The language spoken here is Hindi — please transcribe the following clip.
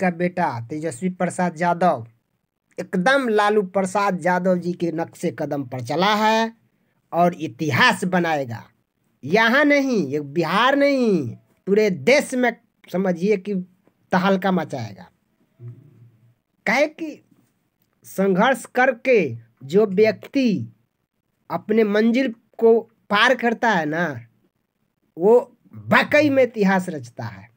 का बेटा तेजस्वी प्रसाद यादव एकदम लालू प्रसाद यादव जी के नक्शे कदम पर चला है और इतिहास बनाएगा यहाँ नहीं ये बिहार नहीं पूरे देश में समझिए कि तहलका मचाएगा कहे कि संघर्ष करके जो व्यक्ति अपने मंजिल को पार करता है ना वो वाकई में इतिहास रचता है